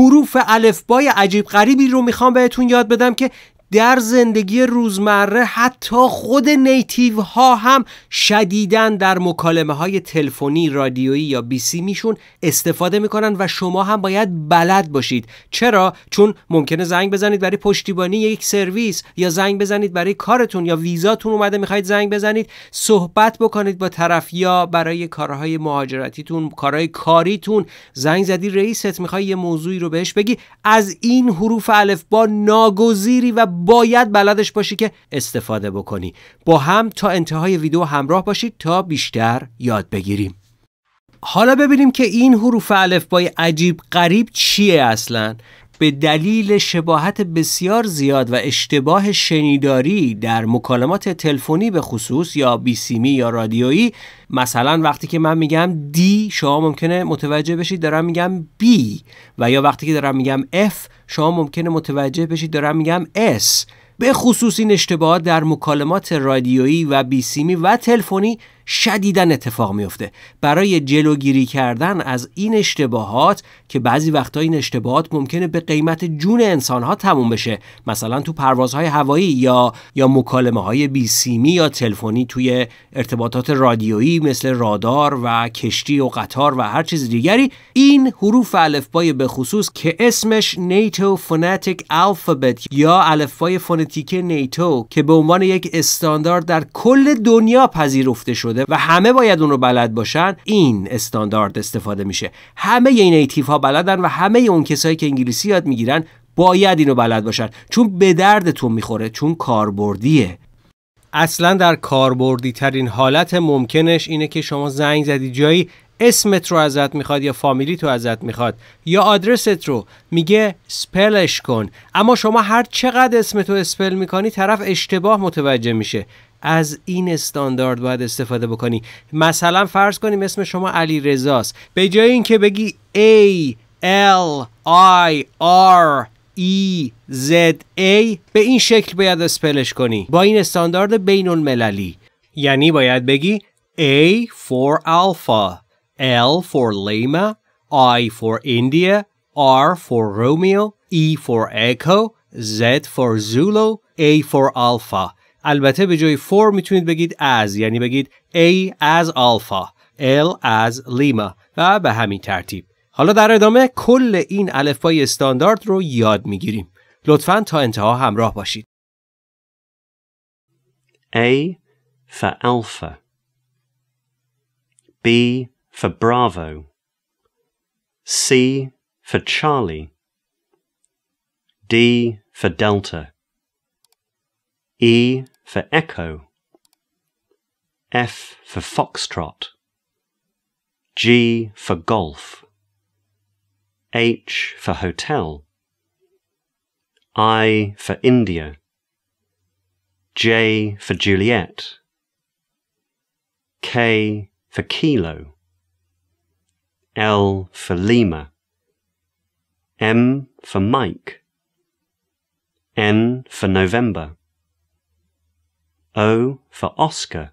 حروف الفبای عجیب غریبی رو میخوام بهتون یاد بدم که در زندگی روزمره حتی خود نیتیو ها هم شدیدن در مکالمه های تلفنی رادیویی یا بیسی میشون استفاده میکنن و شما هم باید بلد باشید چرا چون ممکنه زنگ بزنید برای پشتیبانی یک سرویس یا زنگ بزنید برای کارتون یا ویزاتون اومده میخواید زنگ بزنید صحبت بکنید با طرف یا برای کارهای مهاجرتیتون کارهای کاریتون زنگ زدی رئیست میخوای یه موضوعی رو بهش بگی از این حروف با ناگزیری و باید بلدش باشی که استفاده بکنی با هم تا انتهای ویدیو همراه باشید تا بیشتر یاد بگیریم حالا ببینیم که این حروف الفبای عجیب قریب چیه اصلا به دلیل شباهت بسیار زیاد و اشتباه شنیداری در مکالمات تلفنی به خصوص یا بیسیمی یا رادیویی مثلا وقتی که من میگم دی شما ممکنه متوجه بشید دارم میگم بی و یا وقتی که دارم میگم اف شما ممکنه متوجه بشید دارم میگم اس به خصوص این اشتباهات در مکالمات رادیویی و بیسیمی و تلفنی شدیدا اتفاق میفته برای جلوگیری کردن از این اشتباهات که بعضی وقتا این اشتباهات ممکنه به قیمت جون انسانها تموم بشه مثلا تو پروازهای هوایی یا یا مکالمه های بیسیمی یا تلفنی توی ارتباطات رادیویی مثل رادار و کشتی و قطار و هر چیز دیگری این حروف الفبای به خصوص که اسمش نیتو فونتیک الفابت یا الفبای فونتیک نیتو که به عنوان یک استاندارد در کل دنیا پذیرفته شده و همه باید اون رو بلد باشن این استاندارد استفاده میشه همه این ایتیف ها بلدن و همه اون کسایی که انگلیسی یاد میگیرن باید اینو بلد باشن چون به دردتون میخوره چون کاربردیه اصلا در کاربردی ترین حالت ممکنش اینه که شما زنگ زدی جایی اسمت رو ازت میخواد یا فامیلی تو ازت میخواد یا آدرست رو میگه سپلش کن اما شما هر چقدر اسم تو اسپل میکنی طرف اشتباه متوجه میشه از این استاندارد باید استفاده بکنی مثلا فرض کنیم اسم شما علی رزاست به جای اینکه بگی A L I R E Z A به این شکل باید اسپلش کنی با این استاندارد بین المللی یعنی باید بگی A for Alpha L for Lima I for India R for Romeo E for Echo Z for Zulu A for Alpha البته به جای فور میتونید بگید از یعنی بگید A از alpha L از لیما و به همین ترتیب حالا در ادامه کل این الفبای استاندارد رو یاد میگیریم لطفا تا انتها همراه باشید A for alpha B for bravo C for charlie D for delta E for echo, F for foxtrot, G for golf, H for hotel, I for India, J for Juliet, K for kilo, L for Lima, M for Mike, N for November. O for Oscar,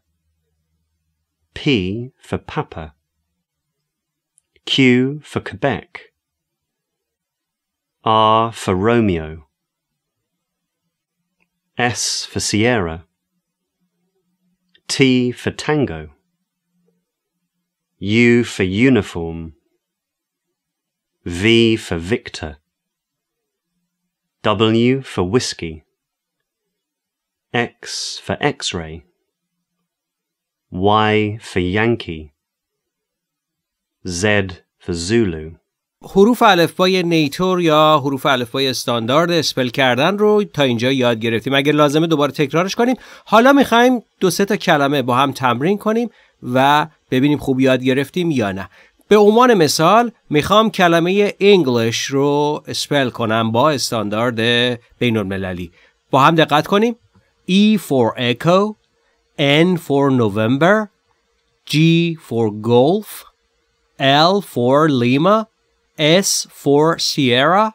P for Papa, Q for Quebec, R for Romeo, S for Sierra, T for Tango, U for Uniform, V for Victor, W for Whiskey. X for X-ray, Y for Yankee, Z for Zulu. حروف الفبای نیتور یا حروف الفبای استاندارد اسپل کردن رو تا اینجا یاد گرفتیم اگر لازمه دوباره تکرارش کنیم حالا میخوایم دو سه تا کلمه با هم تمرین کنیم و ببینیم خوب یاد گرفتیم یا نه به عنوان مثال میخوام کلمه انگلش رو اسپل کنم با استاندارد بین المللی با هم دقت کنیم E for Echo, N for November, G for Golf, L for Lima, S for Sierra,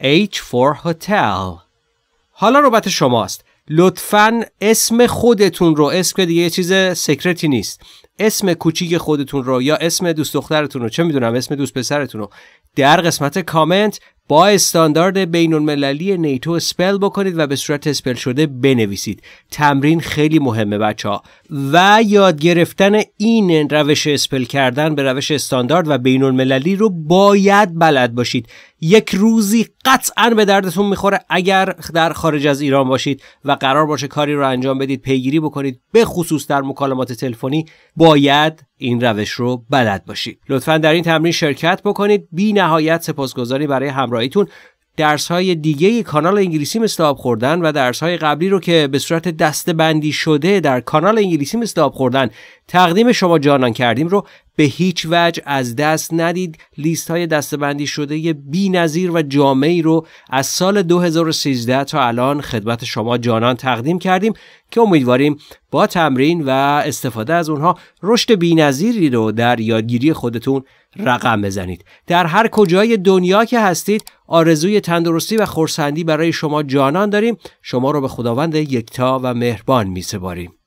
H for Hotel حالا نوبت شماست لطفا اسم خودتون رو اسم که دیگه یه چیز سکرتی نیست اسم کوچیک خودتون رو یا اسم دوست دخترتون رو چه میدونم اسم دوست پسرتون رو در قسمت کامنت با استاندارد بین المللی نیتو اسپل بکنید و به صورت اسپل شده بنویسید تمرین خیلی مهمه بچه ها و یاد گرفتن این روش اسپل کردن به روش استاندارد و بین المللی رو باید بلد باشید یک روزی قطعا به دردتون میخوره اگر در خارج از ایران باشید و قرار باشه کاری رو انجام بدید پیگیری بکنید به خصوص در مکالمات تلفنی باید این روش رو بلد باشید لطفا در این تمرین شرکت بکنید بی نهایت سپاسگزاری برای همراهیتون درس های دیگه کانال انگلیسی مثل خوردن و درس های قبلی رو که به صورت دست بندی شده در کانال انگلیسی مثل خوردن تقدیم شما جانان کردیم رو به هیچ وجه از دست ندید لیست های دستبندی شده بی نظیر و جامعی رو از سال 2013 تا الان خدمت شما جانان تقدیم کردیم که امیدواریم با تمرین و استفاده از اونها رشد بینظیری رو در یادگیری خودتون رقم بزنید در هر کجای دنیا که هستید آرزوی تندرستی و خورسندی برای شما جانان داریم شما رو به خداوند یکتا و مهربان می